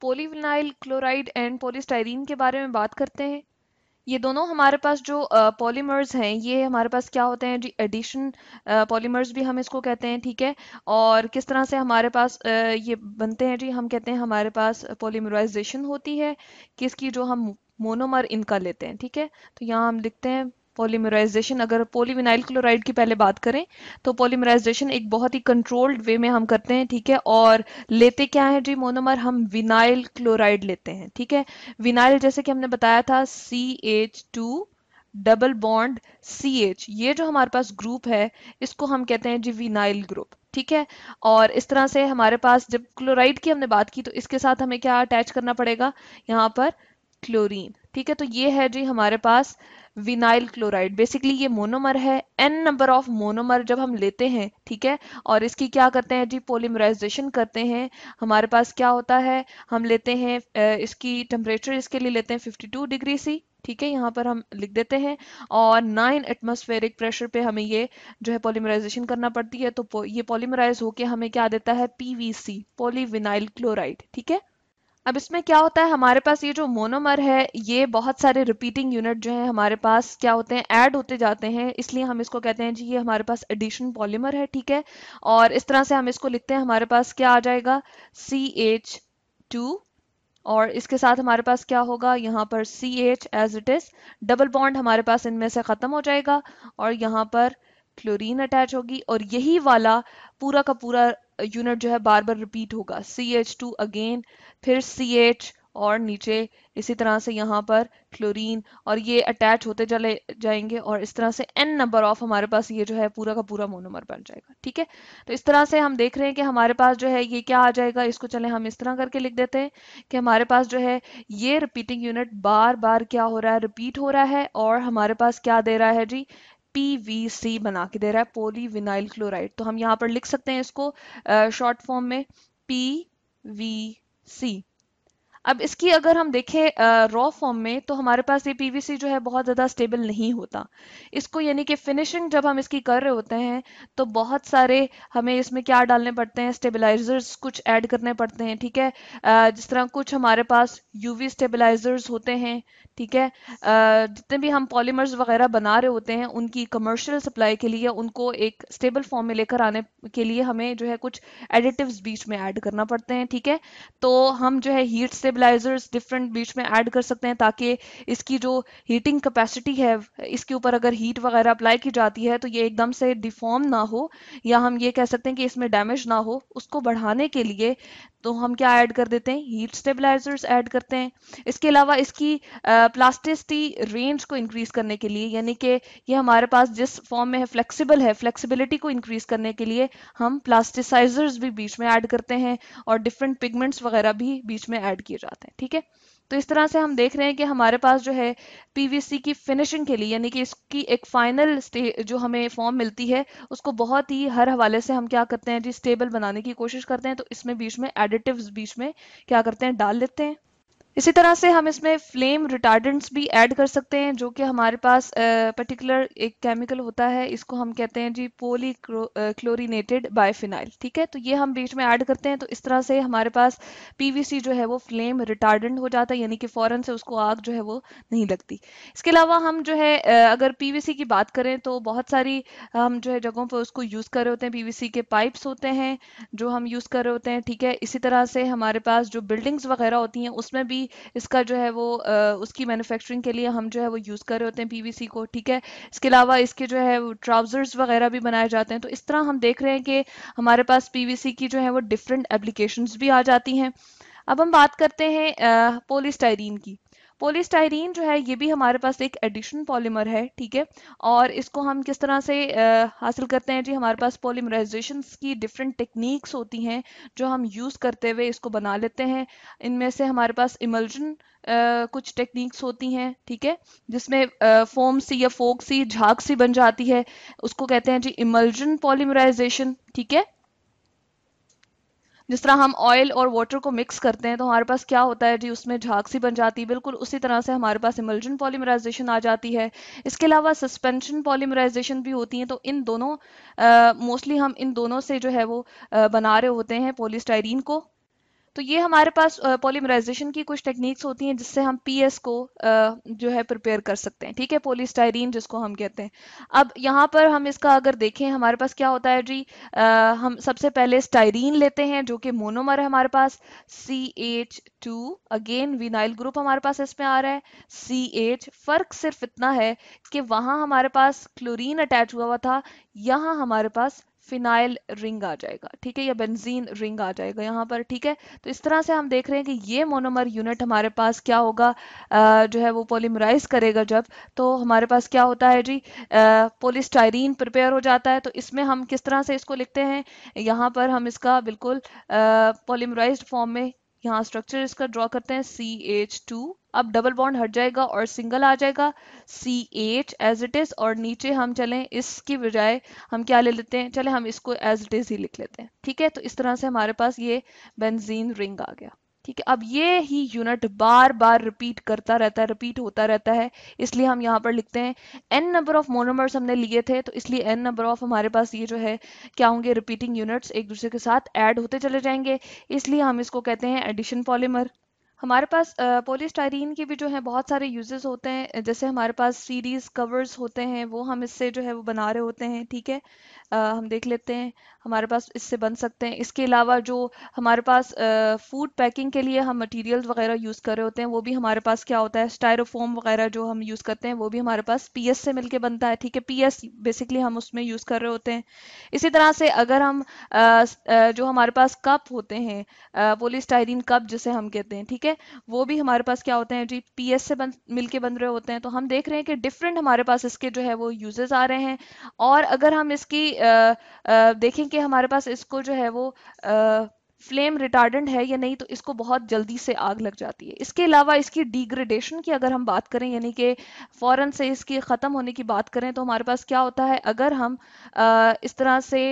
polyvinyl chloride and पोलिस्टाइरिन के बारे में बात करते हैं ये दोनों हमारे पास जो पॉलीमर्स हैं ये हमारे पास क्या होते हैं जी एडिशन पॉलीमर्स भी हम इसको कहते हैं ठीक है और किस तरह से हमारे पास आ, ये बनते हैं जी हम कहते हैं हमारे पास पॉलीमराइजेशन होती है किसकी जो हम मोनोमर इनका लेते हैं ठीक है तो यहाँ हम लिखते हैं पोलीमराइजेशन अगर पोलीविनाइल क्लोराइड की पहले बात करें तो पोलीमराइजेशन एक बहुत ही कंट्रोल्ड वे में हम करते हैं ठीक है और लेते क्या है जी मोनोमर हम विनाइल क्लोराइड लेते हैं ठीक है विनाइल जैसे कि हमने बताया था C H two double bond C H ये जो हमारे पास ग्रुप है इसको हम कहते हैं जी विनाइल ग्रुप ठीक है और इस तरह से हमारे पास जब क्लोराइड की हमने बात की तो इसके साथ हमें क्या अटैच करना पड़ेगा यहाँ पर क्लोरीन ठीक है तो ये है जी हमारे पास विनाइल क्लोराइड बेसिकली ये मोनोमर है एन नंबर ऑफ मोनोमर जब हम लेते हैं ठीक है और इसकी क्या करते हैं जी पोलीमराइजेशन करते हैं हमारे पास क्या होता है हम लेते हैं इसकी टेम्परेचर इसके लिए लेते हैं 52 डिग्री सी ठीक है यहाँ पर हम लिख देते हैं और नाइन एटमोस्फेरिक प्रेशर पे हमें ये जो है पॉलीमराइजेशन करना पड़ती है तो ये पॉलीमराइज होके हमें क्या देता है पी सी पॉलीविनाइल क्लोराइड ठीक है अब इसमें क्या होता है हमारे पास ये जो मोनोमर है ये बहुत सारे रिपीटिंग यूनिट जो है हमारे पास क्या होते हैं ऐड होते जाते हैं इसलिए हम इसको कहते हैं जी ये हमारे पास एडिशन पॉलीमर है ठीक है और इस तरह से हम इसको लिखते हैं हमारे पास क्या आ जाएगा सी एच टू और इसके साथ हमारे पास क्या होगा यहाँ पर C H as it is double bond हमारे पास इनमें से ख़त्म हो जाएगा और यहाँ पर क्लोरीन अटैच होगी और यही वाला पूरा का पूरा यूनिट जो है बार बार रिपीट होगा सी एच टू अगेन फिर सी एच और नीचे इसी तरह से यहाँ पर क्लोरीन और ये अटैच होते चले जाएंगे और इस तरह से एन नंबर ऑफ हमारे पास ये जो है पूरा का पूरा मोनोमर बन जाएगा ठीक है तो इस तरह से हम देख रहे हैं कि हमारे पास जो है ये क्या आ जाएगा इसको चले हम इस तरह करके लिख देते हैं कि हमारे पास जो है ये रिपीटिंग यूनिट बार बार क्या हो रहा है रिपीट हो रहा है और हमारे पास क्या दे रहा है जी PVC बना के दे रहा है पोलीविनाइल क्लोराइड तो हम यहाँ पर लिख सकते हैं इसको शॉर्ट फॉर्म में पी वी सी अब इसकी अगर हम देखें रॉ फॉर्म में तो हमारे पास ये पीवीसी जो है बहुत ज़्यादा स्टेबल नहीं होता इसको यानी कि फिनिशिंग जब हम इसकी कर रहे होते हैं तो बहुत सारे हमें इसमें क्या डालने पड़ते हैं स्टेबलाइजर्स कुछ ऐड करने पड़ते हैं ठीक है जिस तरह कुछ हमारे पास यूवी स्टेबलाइजर्स होते हैं ठीक है जितने भी हम पॉलीमर्स वगैरह बना रहे होते हैं उनकी कमर्शियल सप्लाई के लिए उनको एक स्टेबल फॉर्म में लेकर आने के लिए हमें जो है कुछ एडिटिव्स बीच में ऐड करना पड़ते हैं ठीक है तो हम जो है हीट से स्टेबलाइजर्स डिफरेंट बीच में ऐड कर सकते हैं ताकि इसकी जो हीटिंग कैपेसिटी है इसके ऊपर अगर हीट वगैरह अप्लाई की जाती है तो ये एकदम से डिफॉर्म ना हो या हम ये कह सकते हैं कि इसमें डैमेज ना हो उसको बढ़ाने के लिए तो हम क्या ऐड कर देते हैं हीट स्टेबलाइजर्स ऐड करते हैं इसके अलावा इसकी प्लास्टिसिटी रेंज को इंक्रीज करने के लिए यानी कि ये हमारे पास जिस फॉर्म में है फ्लेक्सिबल है फ्लेक्सिबिलिटी को इंक्रीज करने के लिए हम प्लास्टिसाइजर्स भी बीच में ऐड करते हैं और डिफरेंट पिगमेंट्स वगैरह भी बीच में ऐड किए जाते हैं ठीक है तो इस तरह से हम देख रहे हैं कि हमारे पास जो है पीवीसी की फिनिशिंग के लिए यानी कि इसकी एक फाइनल जो हमें फॉर्म मिलती है उसको बहुत ही हर हवाले से हम क्या करते हैं जी स्टेबल बनाने की कोशिश करते हैं तो इसमें बीच में एडिटिव्स बीच में क्या करते हैं डाल लेते हैं इसी तरह से हम इसमें फ्लेम रिटार्डेंट्स भी ऐड कर सकते हैं जो कि हमारे पास पर्टिकुलर एक केमिकल होता है इसको हम कहते हैं जी पोली क्लोरीनेटेड बायोफिनाइल ठीक है तो ये हम बीच में ऐड करते हैं तो इस तरह से हमारे पास पीवीसी जो है वो फ्लेम रिटार्डेंट हो जाता है यानी कि फ़ौरन से उसको आग जो है वो नहीं लगती इसके अलावा हम जो है अगर पी की बात करें तो बहुत सारी हम जो है जगहों पर उसको यूज़ कर रहे होते हैं पी के पाइप्स होते हैं जो हम यूज़ कर रहे होते हैं ठीक है इसी तरह से हमारे पास जो बिल्डिंग्स वगैरह होती हैं उसमें भी भी इसका जो है वो आ, उसकी मैन्युफैक्चरिंग के लिए हम जो है वो यूज़ कर रहे होते हैं पीवीसी को ठीक है इसके अलावा इसके जो है ट्राउज़र्स वगैरह भी बनाए जाते हैं तो इस तरह हम देख रहे हैं कि हमारे पास पीवीसी की जो है वो डिफरेंट एप्लीकेशन भी आ जाती हैं अब हम बात करते हैं पोलिस्टाइरिन की पोलिस्टाइरिन जो है ये भी हमारे पास एक एडिशन पॉलीमर है ठीक है और इसको हम किस तरह से आ, हासिल करते हैं जी हमारे पास पोलीमराइजेशन की डिफरेंट टेक्निक्स होती हैं जो हम यूज़ करते हुए इसको बना लेते हैं इनमें से हमारे पास इमल्जन कुछ टेक्निक्स होती हैं ठीक है जिसमें फोम सी या फोक सी झाग सी बन जाती है उसको कहते हैं जी इमल्जन पॉलीमराइजेशन ठीक है जिस तरह हम ऑयल और वाटर को मिक्स करते हैं तो हमारे पास क्या होता है जी उसमें झाग सी बन जाती है बिल्कुल उसी तरह से हमारे पास इमल्जन पॉलीमराइजेशन आ जाती है इसके अलावा सस्पेंशन पॉलीमराइजेशन भी होती है तो इन दोनों मोस्टली हम इन दोनों से जो है वो आ, बना रहे होते हैं पोलिस्टाइरिन को तो ये हमारे पास पॉलीमराइजेशन की कुछ टेक्निक्स होती हैं जिससे हम पीएस को जो है प्रिपेयर कर सकते हैं ठीक है पोलिस्टाइरिन जिसको हम कहते हैं अब यहाँ पर हम इसका अगर देखें हमारे पास क्या होता है जी हम सबसे पहले स्टायरीन लेते हैं जो कि मोनोमर है हमारे पास C H two again vinyl group हमारे पास इसमें आ रहा है सी एच फर्क सिर्फ इतना है कि वहाँ हमारे पास क्लोरीन अटैच हुआ हुआ था यहाँ हमारे पास फिनाइल रिंग आ जाएगा ठीक है या बेंजीन रिंग आ जाएगा यहाँ पर ठीक है तो इस तरह से हम देख रहे हैं कि ये मोनोमर यूनिट हमारे पास क्या होगा आ, जो है वो पोलीमराइज करेगा जब तो हमारे पास क्या होता है जी पोलिस्टायरीन प्रिपेयर हो जाता है तो इसमें हम किस तरह से इसको लिखते हैं यहाँ पर हम इसका बिल्कुल पोलीमराइज फॉर्म में यहाँ स्ट्रक्चर इसका ड्रॉ करते हैं सी एच टू अब डबल बॉन्ड हट जाएगा और सिंगल आ जाएगा C H as it is और नीचे हम चलें इसके बजाय हम क्या ले लेते हैं चले हम इसको एज इट इज ही लिख लेते हैं ठीक है तो इस तरह से हमारे पास ये बेंजीन रिंग आ गया ठीक है अब ये ही यूनिट बार बार रिपीट करता रहता है रिपीट होता रहता है इसलिए हम यहाँ पर लिखते हैं एन नंबर ऑफ मोनोमर्स हमने लिए थे तो इसलिए एन नंबर ऑफ हमारे पास ये जो है क्या होंगे रिपीटिंग यूनिट्स एक दूसरे के साथ ऐड होते चले जाएंगे इसलिए हम इसको कहते हैं एडिशन पॉलीमर हमारे पास पोलिस्टायरीन के भी जो है बहुत सारे यूजेस होते हैं जैसे हमारे पास सीरीज कवर्स होते हैं वो हम इससे जो है वो बना रहे होते हैं ठीक है आ, हम देख लेते हैं हमारे पास इससे बन सकते हैं इसके अलावा जो हमारे पास फूड पैकिंग के लिए हम मटेरियल्स वगैरह यूज़ कर रहे होते हैं वो भी हमारे पास क्या होता है स्टायरोफोम वगैरह जो हम यूज़ करते हैं वो भी हमारे पास पी से मिलके बनता है ठीक है पी बेसिकली हम उसमें यूज़ कर रहे होते हैं इसी तरह से अगर हम आ, जो हमारे पास कप होते हैं पोलिस्टायरीन कप जिसे हम कहते हैं ठीक है है वो भी हमारे पास क्या होते हैं जी पी से बन मिलके बन रहे होते हैं तो हम देख रहे हैं कि डिफरेंट हमारे पास इसके जो है वो यूजेस आ रहे हैं और अगर हम इसकी आ, आ, देखें कि हमारे पास इसको जो है वो आ, फ्लेम रिटार्डेंट है या नहीं तो इसको बहुत जल्दी से आग लग जाती है इसके अलावा इसकी डिग्रेडेशन की अगर हम बात करें यानी कि फ़ौरन से इसके ख़त्म होने की बात करें तो हमारे पास क्या होता है अगर हम आ, इस तरह से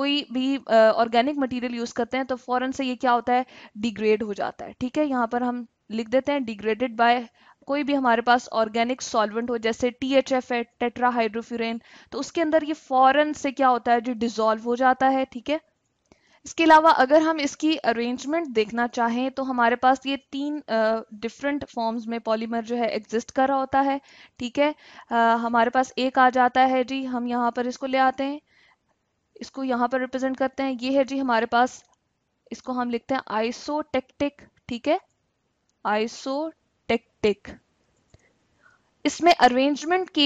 कोई भी ऑर्गेनिक मटेरियल यूज़ करते हैं तो फ़ौरन से ये क्या होता है डिग्रेड हो जाता है ठीक है यहाँ पर हम लिख देते हैं डिग्रेडेड बाय कोई भी हमारे पास ऑर्गेनिक सॉल्वेंट हो जैसे टी एच एफ है टेट्राहाइड्रोफ्यूरेन तो उसके अंदर ये फॉरन से क्या होता है जो डिजोल्व हो जाता है ठीक है इसके अलावा अगर हम इसकी अरेंजमेंट देखना चाहें तो हमारे पास ये तीन डिफरेंट uh, फॉर्म्स में पॉलीमर जो है एग्जिस्ट कर रहा होता है ठीक है uh, हमारे पास एक आ जाता है जी हम यहाँ पर इसको ले आते हैं इसको यहाँ पर रिप्रेजेंट करते हैं ये है जी हमारे पास इसको हम लिखते हैं आइसोटेक्टिक ठीक है आइसोटेक्टिक इसमें अरेंजमेंट की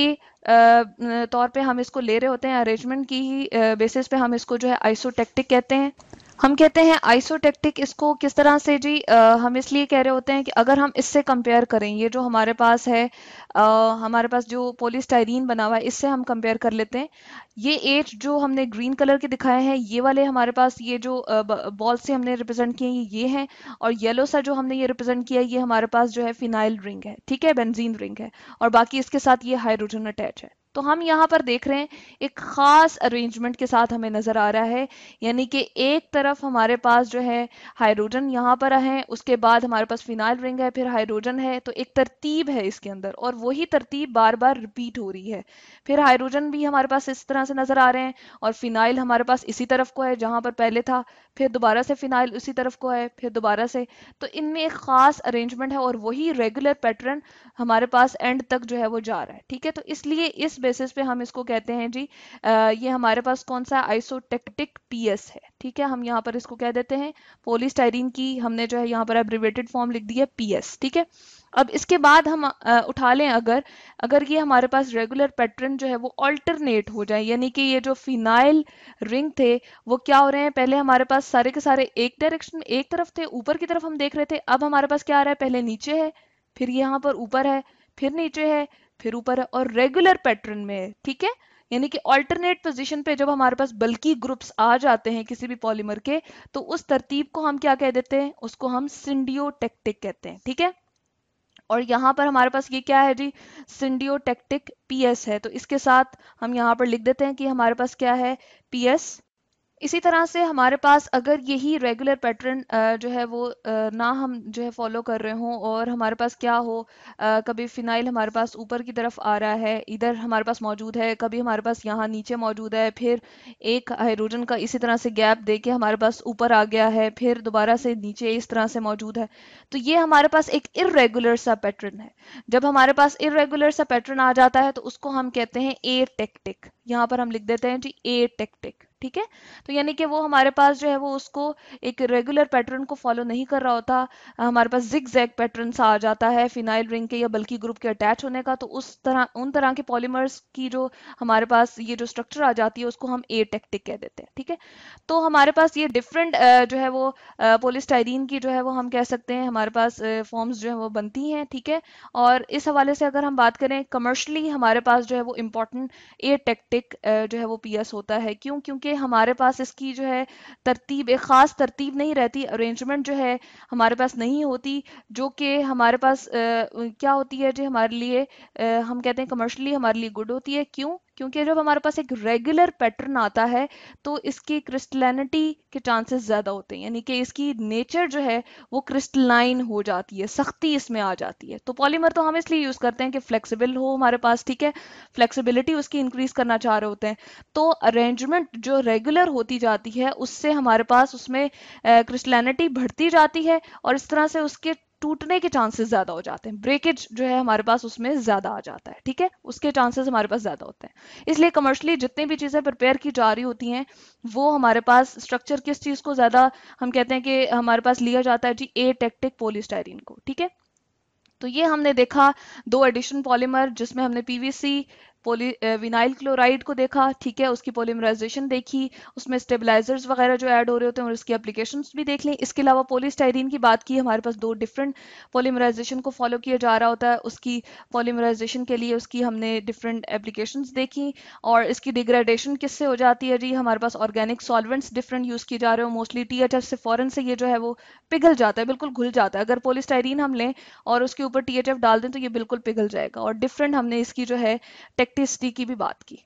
तौर पे हम इसको ले रहे होते हैं अरेंजमेंट की ही बेसिस पे हम इसको जो है आइसोटेक्टिक कहते हैं हम कहते हैं आइसोटेक्टिक इसको किस तरह से जी आ, हम इसलिए कह रहे होते हैं कि अगर हम इससे कंपेयर करें ये जो हमारे पास है आ, हमारे पास जो पोलिस्टाइरिन बना हुआ है इससे हम कंपेयर कर लेते हैं ये एज जो हमने ग्रीन कलर के दिखाए हैं ये वाले हमारे पास ये जो बॉल से हमने रिप्रेजेंट किए ये हैं और येलो सा जो हमने ये रिप्रेजेंट किया ये हमारे पास जो है फिनाइल रिंग है ठीक है बेनजीन रिंग है और बाकी इसके साथ ये हाइड्रोजन अटैच है तो हम यहाँ पर देख रहे हैं एक ख़ास अरेंजमेंट के साथ हमें नज़र आ रहा है यानी कि एक तरफ हमारे पास जो है हाइड्रोजन यहाँ पर है उसके बाद हमारे पास फिनाइल रिंग है फिर हाइड्रोजन है तो एक तरतीब है इसके अंदर और वही तरतीब बार बार रिपीट हो रही है फिर हाइड्रोजन भी हमारे पास इस तरह से नज़र आ रहे हैं और फिनाइल हमारे पास इसी तरफ को है जहाँ पर पहले था फिर दोबारा से फिनाइल उसी तरफ को है फिर दोबारा से तो इनमें एक ख़ास अरेंजमेंट है और वही रेगुलर पैटर्न हमारे पास एंड तक जो है वो जा रहा है ठीक है तो इसलिए इस बेसिस पे हम इसको कहते हैं जी आ, ये हमारे पास कौन सा आइसोटेक्टिक पीएस है ठीक है हम यहाँ पर इसको कह देते हैं पोलिस्टाइरिन की हमने जो है यहाँ पर एब्रिवेटेड फॉर्म लिख दिया है पीएस ठीक है अब इसके बाद हम आ, उठा लें अगर अगर ये हमारे पास रेगुलर पैटर्न जो है वो अल्टरनेट हो जाए यानी कि ये जो फिनाइल रिंग थे वो क्या हो रहे हैं पहले हमारे पास सारे के सारे एक डायरेक्शन एक तरफ थे ऊपर की तरफ हम देख रहे थे अब हमारे पास क्या आ रहा है पहले नीचे है फिर यहाँ पर ऊपर है फिर नीचे है फिर ऊपर है और रेगुलर पैटर्न में है ठीक है यानी कि ऑल्टरनेट पोजीशन पे जब हमारे पास बल्कि ग्रुप्स आ जाते हैं किसी भी पॉलीमर के तो उस तरतीब को हम क्या कह देते हैं उसको हम सिंडियोटेक्टिक कहते हैं ठीक है और यहाँ पर हमारे पास ये क्या है जी सिंडियोटेक्टिक पीएस है तो इसके साथ हम यहाँ पर लिख देते हैं कि हमारे पास क्या है पीएस इसी तरह से हमारे पास अगर यही रेगुलर पैटर्न जो है वो ना हम जो है फॉलो कर रहे हों और हमारे पास क्या हो कभी फिनाइल हमारे पास ऊपर की तरफ आ रहा है इधर हमारे पास मौजूद है कभी हमारे पास यहाँ नीचे मौजूद है फिर एक हाइड्रोजन का इसी तरह से गैप दे के हमारे पास ऊपर आ गया है फिर दोबारा से नीचे इस तरह से मौजूद है तो ये हमारे पास एक इरेगुलर सा पैटर्न है जब हमारे पास इरेगुलर सा पैटर्न आ जाता है तो उसको हम कहते हैं ए टेक्टिक यहाँ पर हम लिख देते हैं जी ए टेक्टिक ठीक है तो यानी कि वो हमारे पास जो है वो उसको एक रेगुलर पैटर्न को फॉलो नहीं कर रहा होता हमारे पास जिग जैग पैटर्न आ जाता है फिनाइल रिंग के या बल्कि ग्रुप के अटैच होने का तो उस तरह उन तरह के पॉलीमर्स की जो हमारे पास ये जो स्ट्रक्चर आ जाती है उसको हम ए टेक्टिक कह देते हैं ठीक है तो हमारे पास ये डिफरेंट जो है वो पोलिस्टाइरीन की जो है वो हम कह सकते हैं हमारे पास फॉर्म्स जो है वो बनती हैं ठीक है और इस हवाले से अगर हम बात करें कमर्शली हमारे पास जो है वो इम्पोर्टेंट ए टेक्टिक जो है वो पी होता है क्यों क्योंकि हमारे पास इसकी जो है तरतीब एक ख़ास तरतीब नहीं रहती अरेंजमेंट जो है हमारे पास नहीं होती जो कि हमारे पास आ, क्या होती है जो हमारे लिए आ, हम कहते हैं कमर्शली हमारे लिए गुड होती है क्यों क्योंकि जब हमारे पास एक रेगुलर पैटर्न आता है तो इसकी क्रिस्टलैनिटी के चांसेस ज़्यादा होते हैं यानी कि इसकी नेचर जो है वो क्रिस्टलाइन हो जाती है सख्ती इसमें आ जाती है तो पॉलीमर तो हम इसलिए यूज़ करते हैं कि फ्लेक्सिबल हो हमारे पास ठीक है फ्लेक्सिबिलिटी उसकी इंक्रीज करना चाह रहे होते हैं तो अरेंजमेंट जो रेगुलर होती जाती है उससे हमारे पास उसमें क्रिस्टलैनिटी बढ़ती जाती है और इस तरह से उसके टूटने के चांसेस ज्यादा हो जाते हैं ब्रेकेज जो है हमारे पास उसमें ज्यादा आ जाता है ठीक है उसके चांसेस हमारे पास ज्यादा होते हैं इसलिए कमर्शली जितनी भी चीजें प्रिपेयर की जा रही होती हैं वो हमारे पास स्ट्रक्चर किस चीज को ज्यादा हम कहते हैं कि हमारे पास लिया जाता है जी ए टेक्टिक पोलिस्टायरिन को ठीक है तो ये हमने देखा दो एडिशन पॉलीमर जिसमें हमने पीवीसी पोली विनाइल क्लोराइड को देखा ठीक है उसकी पोलीमराइजेशन देखी उसमें स्टेबलाइजर्स वगैरह जो ऐड हो रहे होते हैं और इसकी एप्लीकेशन भी देख लें इसके अलावा पोलीस्टाइरीन की बात की हमारे पास दो डिफरेंट पोलीमराइजेशन को फॉलो किया जा रहा होता है उसकी पोलीमराइजेशन के लिए उसकी हमने डिफरेंट एप्लीकेशन देखी और इसकी डिग्रेडेशन किससे हो जाती है जी हमारे पास ऑर्गेनिक सॉल्वेंट्स डिफरेंट यूज़ किए जा रहे हो मोस्टली टी एच एफ से फॉरन से ये जो है वो पिघल जाता है बिल्कुल घुल जाता है अगर पोलिस्टाइरीन हम लें और उसके ऊपर टी एच एफ डाल दें तो ये बिल्कुल पिघल जाएगा और डिफरेंट हमने इसकी जो है टेक इलेक्ट्रिसिटी की भी बात की